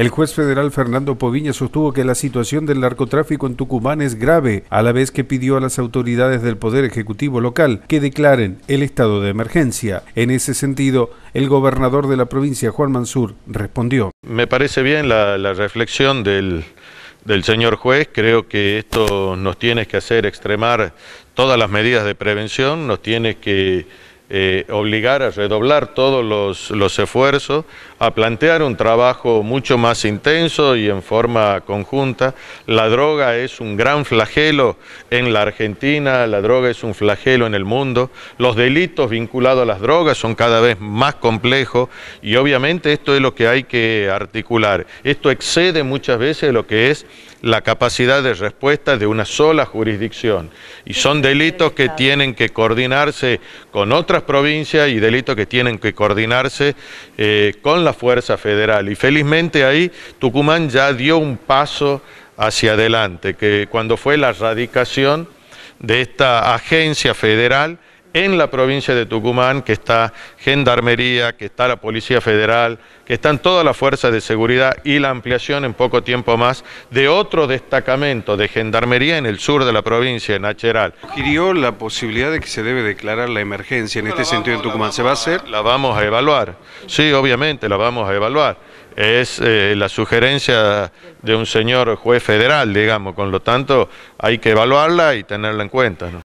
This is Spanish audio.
El juez federal Fernando Poviña sostuvo que la situación del narcotráfico en Tucumán es grave, a la vez que pidió a las autoridades del Poder Ejecutivo local que declaren el estado de emergencia. En ese sentido, el gobernador de la provincia, Juan Mansur, respondió. Me parece bien la, reflexión del, del señor juez. Creo que esto nos tiene que hacer extremar todas las medidas de prevención, nos tiene que eh, obligar a redoblar todos los, los, esfuerzos, a plantear un trabajo mucho más intenso y en forma conjunta. La droga es un gran flagelo en la Argentina, la droga es un flagelo en el mundo, los delitos vinculados a las drogas son cada vez más complejos y obviamente esto es lo que hay que articular. Esto excede muchas veces lo que es la capacidad de respuesta de una sola jurisdicción. Y son delitos que tienen que coordinarse con otras provincias y delitos que tienen que coordinarse eh, con la Fuerza Federal. Y felizmente ahí Tucumán ya dio un paso hacia adelante, que cuando fue la radicación de esta agencia federal en la provincia de Tucumán, que está Gendarmería, que está la Policía Federal, que están todas las fuerzas de seguridad y la ampliación en poco tiempo más de otro destacamento de Gendarmería en el sur de la provincia, en Acheral. ¿Sugirió la posibilidad de que se debe declarar la emergencia en este sentido en Tucumán. ¿Se va a hacer? La vamos a evaluar. Sí, obviamente, la vamos a evaluar. Es eh, la sugerencia de un señor juez federal, digamos, con lo tanto hay que evaluarla y tenerla en cuenta. ¿no?